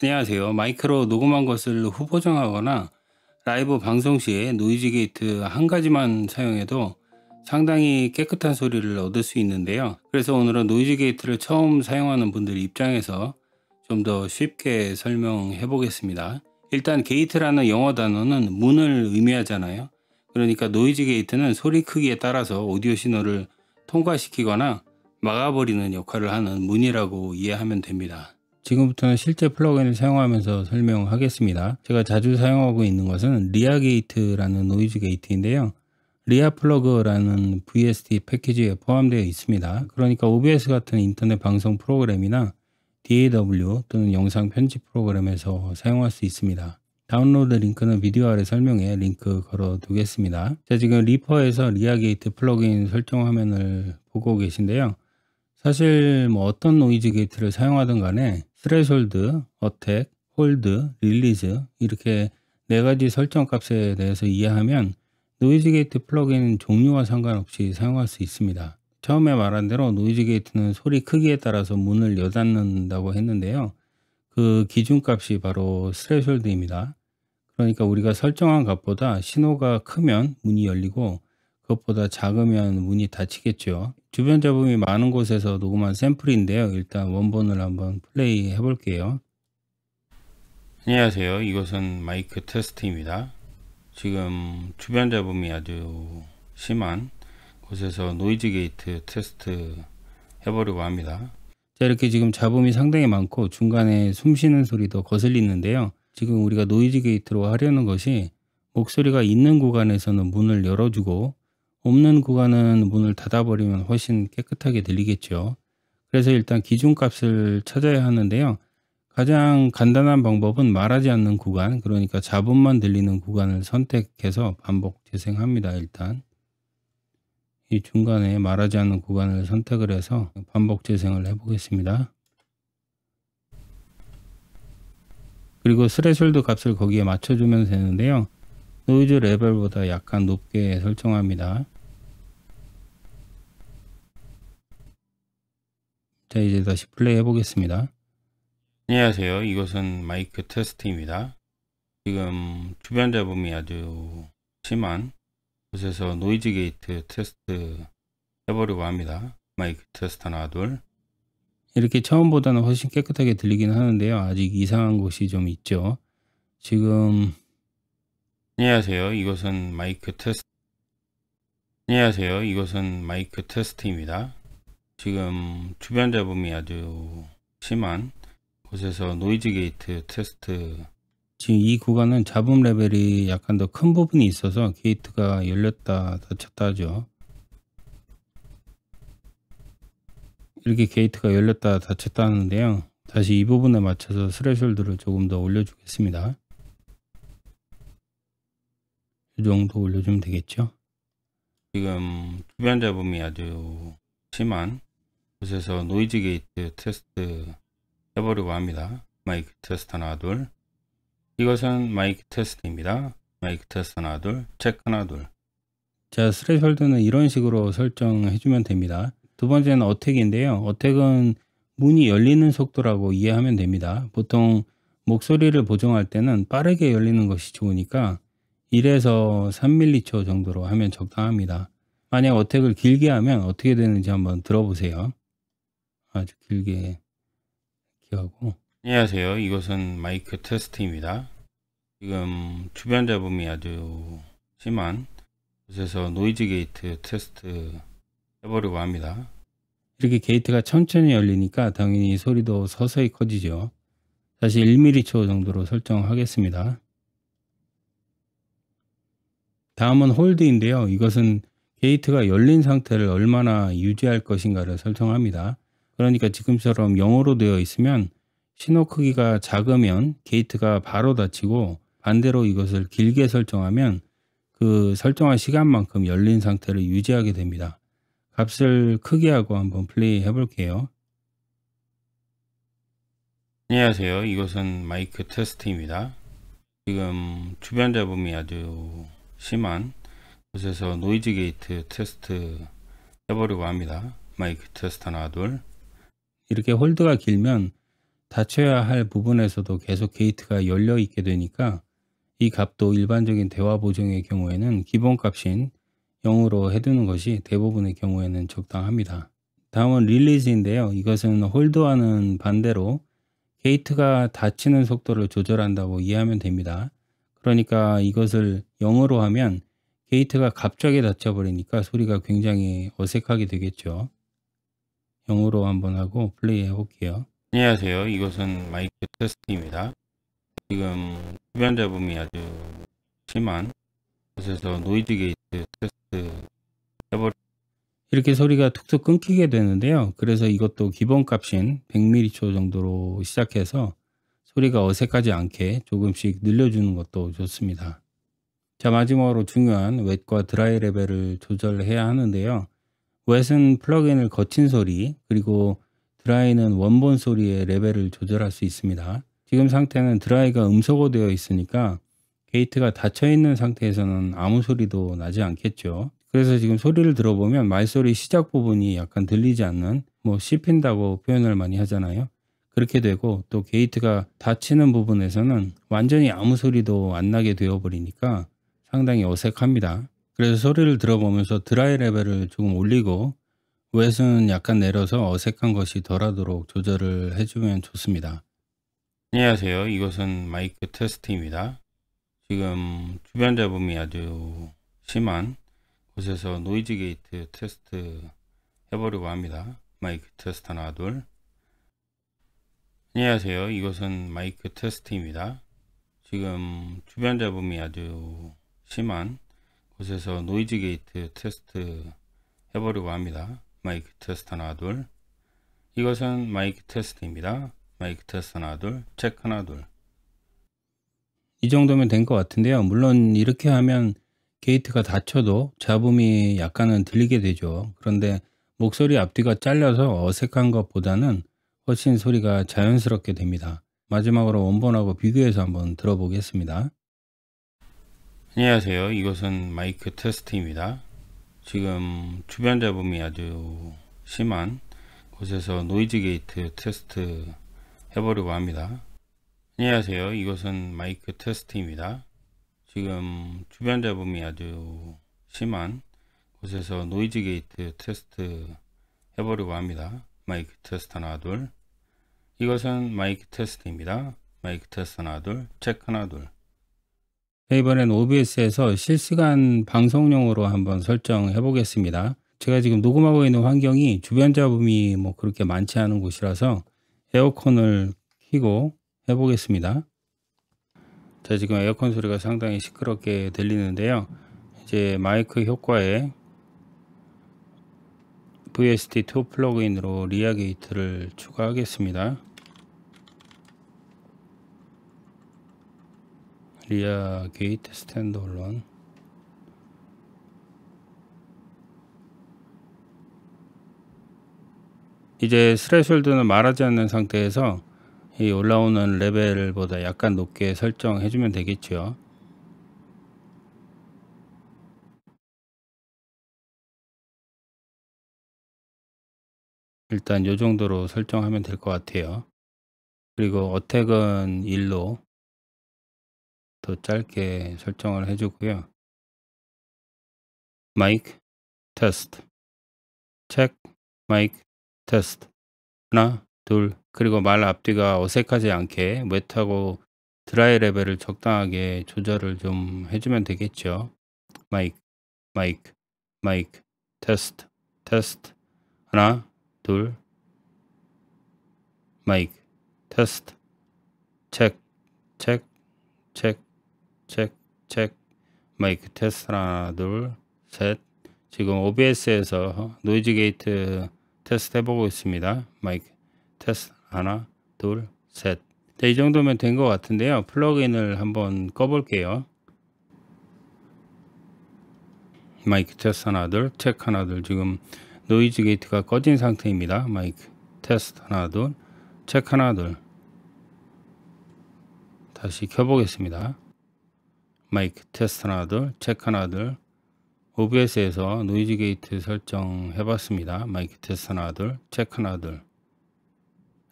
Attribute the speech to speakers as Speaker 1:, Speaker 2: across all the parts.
Speaker 1: 안녕하세요. 마이크로 녹음한 것을 후보정하거나 라이브 방송 시에 노이즈 게이트 한 가지만 사용해도 상당히 깨끗한 소리를 얻을 수 있는데요. 그래서 오늘은 노이즈 게이트를 처음 사용하는 분들 입장에서 좀 더 쉽게 설명해 보겠습니다. 일단 게이트라는 영어 단어는 문을 의미하잖아요. 그러니까 노이즈 게이트는 소리 크기에 따라서 오디오 신호를 통과시키거나 막아버리는 역할을 하는 문이라고 이해하면 됩니다. 지금부터는 실제 플러그인을 사용하면서 설명하겠습니다. 제가 자주 사용하고 있는 것은 리아 게이트라는 노이즈 게이트인데요. 리아 플러그라는 VST 패키지에 포함되어 있습니다. 그러니까 OBS 같은 인터넷 방송 프로그램이나 DAW 또는 영상 편집 프로그램에서 사용할 수 있습니다. 다운로드 링크는 비디오 아래 설명에 링크 걸어 두겠습니다. 자, 지금 리퍼에서 리아 게이트 플러그인 설정 화면을 보고 계신데요. 사실 뭐 어떤 노이즈 게이트를 사용하든 간에 스레솔드, 어택, 홀드, 릴리즈 이렇게 네 가지 설정 값에 대해서 이해하면 노이즈 게이트 플러그인 종류와 상관없이 사용할 수 있습니다. 처음에 말한 대로 노이즈 게이트는 소리 크기에 따라서 문을 여닫는다고 했는데요. 그 기준값이 바로 스레솔드입니다. 그러니까 우리가 설정한 값보다 신호가 크면 문이 열리고 그것보다 작으면 문이 닫히겠죠. 주변 잡음이 많은 곳에서 녹음한 샘플인데요. 일단 원본을 한번 플레이 해볼게요. 안녕하세요. 이것은 마이크 테스트입니다. 지금 주변 잡음이 아주 심한 곳에서 노이즈 게이트 테스트 해보려고 합니다. 자 이렇게 지금 잡음이 상당히 많고 중간에 숨 쉬는 소리도 거슬리는데요. 지금 우리가 노이즈 게이트로 하려는 것이 목소리가 있는 구간에서는 문을 열어주고 없는 구간은 문을 닫아버리면 훨씬 깨끗하게 들리겠죠. 그래서 일단 기준값을 찾아야 하는데요. 가장 간단한 방법은 말하지 않는 구간, 그러니까 잡음만 들리는 구간을 선택해서 반복 재생합니다. 일단 이 중간에 말하지 않는 구간을 선택을 해서 반복 재생을 해보겠습니다. 그리고 스레숄드 값을 거기에 맞춰주면 되는데요. 노이즈 레벨보다 약간 높게 설정합니다. 자 이제 다시 플레이 해보겠습니다. 안녕하세요. 이것은 마이크 테스트입니다. 지금 주변 잡음이 아주 심한 곳에서 노이즈 게이트 테스트 해보려고 합니다. 마이크 테스트 하나 둘 이렇게 처음보다는 훨씬 깨끗하게 들리긴 하는데요. 아직 이상한 곳이 좀 있죠. 지금 안녕하세요. 이것은 마이크 테스트. 안녕하세요. 이것은 마이크 테스트입니다. 지금 주변 잡음이 아주 심한 곳에서 노이즈 게이트 테스트. 지금 이 구간은 잡음 레벨이 약간 더 큰 부분이 있어서 게이트가 열렸다 닫혔다 하죠. 이렇게 게이트가 열렸다 닫혔다 하는데요. 다시 이 부분에 맞춰서 스레숄드를 조금 더 올려주겠습니다. 이 정도 올려주면 되겠죠. 지금 주변 잡음이 아주 심한 곳에서 노이즈 게이트 테스트 해보려고 합니다. 마이크 테스트 하나 둘 이것은 마이크 테스트입니다. 마이크 테스트 하나 둘 체크 하나 둘자 스레셜드는 이런 식으로 설정해 주면 됩니다. 두 번째는 어택인데요. 어택은 문이 열리는 속도라고 이해하면 됩니다. 보통 목소리를 보정할 때는 빠르게 열리는 것이 좋으니까 1에서 3 m m 정도로 하면 적당합니다. 만약 어택을 길게 하면 어떻게 되는지 한번 들어보세요. 아주 길게 기하고 안녕하세요. 이것은 마이크 테스트입니다. 지금 주변 잡음이 아주 심한 곳에서 노이즈 게이트 테스트 해보려고 합니다. 이렇게 게이트가 천천히 열리니까 당연히 소리도 서서히 커지죠. 다시 1mm 정도로 설정하겠습니다. 다음은 홀드인데요. 이것은 게이트가 열린 상태를 얼마나 유지할 것인가를 설정합니다. 그러니까 지금처럼 0으로 되어 있으면 신호 크기가 작으면 게이트가 바로 닫히고 반대로 이것을 길게 설정하면 그 설정한 시간만큼 열린 상태를 유지하게 됩니다. 값을 크게 하고 한번 플레이 해볼게요. 안녕하세요. 이것은 마이크 테스트입니다. 지금 주변 잡음이 아주 심한 곳에서 노이즈 게이트 테스트 해보려고 합니다. 마이크 테스트 하나 둘 이렇게 홀드가 길면 닫혀야 할 부분에서도 계속 게이트가 열려 있게 되니까 이 값도 일반적인 대화 보정의 경우에는 기본값인 0으로 해두는 것이 대부분의 경우에는 적당합니다. 다음은 릴리즈인데요. 이것은 홀드와는 반대로 게이트가 닫히는 속도를 조절한다고 이해하면 됩니다. 그러니까 이것을 영어로 하면 게이트가 갑자기 닫혀버리니까 소리가 굉장히 어색하게 되겠죠. 영어로 한번 하고 플레이 해볼게요. 안녕하세요. 이것은 마이크 테스트입니다. 지금 주변 잡음이 아주 심한 곳에서 노이즈 게이트 테스트 해볼 이렇게 소리가 툭툭 끊기게 되는데요. 그래서 이것도 기본 값인 100m초 정도로 시작해서 소리가 어색하지 않게 조금씩 늘려주는 것도 좋습니다. 자 마지막으로 중요한 웻과 드라이 레벨을 조절해야 하는데요. 웨은 플러그인을 거친 소리 그리고 드라이는 원본 소리의 레벨을 조절할 수 있습니다. 지금 상태는 드라이가 음소거 되어 있으니까 게이트가 닫혀 있는 상태에서는 아무 소리도 나지 않겠죠. 그래서 지금 소리를 들어보면 말소리 시작 부분이 약간 들리지 않는 뭐 씹힌다고 표현을 많이 하잖아요. 그렇게 되고 또 게이트가 닫히는 부분에서는 완전히 아무 소리도 안 나게 되어버리니까 상당히 어색합니다. 그래서 소리를 들어보면서 드라이 레벨을 조금 올리고 웨스는 약간 내려서 어색한 것이 덜하도록 조절을 해주면 좋습니다. 안녕하세요. 이것은 마이크 테스트입니다. 지금 주변 잡음이 아주 심한 곳에서 노이즈 게이트 테스트 해보려고 합니다. 마이크 테스트 하나 둘 안녕하세요. 이것은 마이크 테스트입니다. 지금 주변 잡음이 아주 심한 곳에서 노이즈 게이트 테스트 해보려고 합니다. 마이크 테스트 하나 둘 이것은 마이크 테스트입니다. 마이크 테스트 하나 둘 체크 하나 둘이 정도면 된 것 같은데요. 물론 이렇게 하면 게이트가 닫혀도 잡음이 약간은 들리게 되죠. 그런데 목소리 앞뒤가 잘려서 어색한 것보다는 거친 소리가 자연스럽게 됩니다. 마지막으로 원본하고 비교해서 한번 들어보겠습니다. 안녕하세요. 이것은 마이크 테스트입니다. 지금 주변 잡음이 아주 심한 곳에서 노이즈 게이트 테스트 해보려고 합니다. 안녕하세요. 이것은 마이크 테스트입니다. 지금 주변 잡음이 아주 심한 곳에서 노이즈 게이트 테스트 해보려고 합니다. 마이크 테스트 하나 둘 이것은 마이크 테스트입니다. 마이크 테스트 하나 둘, 체크 하나 둘. 네, 이번엔 OBS에서 실시간 방송용으로 한번 설정해 보겠습니다. 제가 지금 녹음하고 있는 환경이 주변 잡음이 뭐 그렇게 많지 않은 곳이라서 에어컨을 켜고 해 보겠습니다. 자, 지금 에어컨 소리가 상당히 시끄럽게 들리는데요. 이제 마이크 효과에 VST2 플러그인으로 리아 게이트를 추가하겠습니다. 리아 게이트 스탠드홀론 이제 스레숄드는 말하지 않는 상태에서 이 올라오는 레벨보다 약간 높게 설정해 주면 되겠죠 일단 이 정도로 설정하면 될 것 같아요 그리고 어택은 1로 더 짧게 설정을 해주고요. 마이크 테스트 체크 마이크 테스트 하나 둘 그리고 말 앞뒤가 어색하지 않게 웨트하고 드라이 레벨을 적당하게 조절을 좀 해주면 되겠죠. 마이크 마이크 마이크 테스트 테스트 하나 둘 마이크 테스트 체크 체크 체크 체크, 체크, 마이크 테스트 하나, 둘, 셋. 지금 OBS에서 노이즈 게이트 테스트 해보고 있습니다. 마이크 테스트 하나, 둘, 셋. 자, 네, 이 정도면 된 것 같은데요. 플러그인을 한번 꺼볼게요. 마이크 테스트 하나, 둘, 체크 하나, 둘. 지금 노이즈 게이트가 꺼진 상태입니다. 마이크 테스트 하나, 둘, 체크 하나, 둘. 다시 켜보겠습니다. 마이크 테스트 하나들 체크 하나들 OBS에서 노이즈 게이트 설정해 봤습니다. 마이크 테스트 하나들 체크 하나들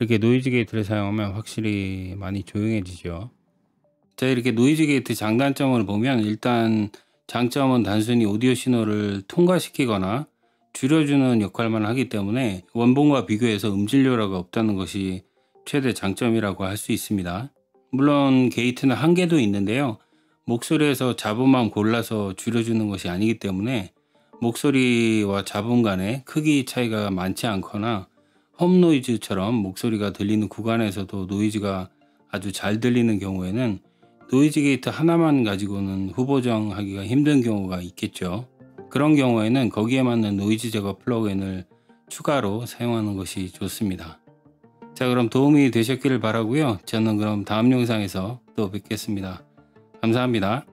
Speaker 1: 이렇게 노이즈 게이트를 사용하면 확실히 많이 조용해지죠. 자, 이렇게 노이즈 게이트 장단점을 보면 일단 장점은 단순히 오디오 신호를 통과시키거나 줄여주는 역할만 하기 때문에 원본과 비교해서 음질료라가 없다는 것이 최대 장점이라고 할 수 있습니다. 물론 게이트는 한계도 있는데요. 목소리에서 잡음만 골라서 줄여주는 것이 아니기 때문에 목소리와 잡음 간의 크기 차이가 많지 않거나 홈노이즈처럼 목소리가 들리는 구간에서도 노이즈가 아주 잘 들리는 경우에는 노이즈 게이트 하나만 가지고는 후보정하기가 힘든 경우가 있겠죠. 그런 경우에는 거기에 맞는 노이즈 제거 플러그인을 추가로 사용하는 것이 좋습니다. 자 그럼 도움이 되셨기를 바라고요. 저는 그럼 다음 영상에서 또 뵙겠습니다. 감사합니다.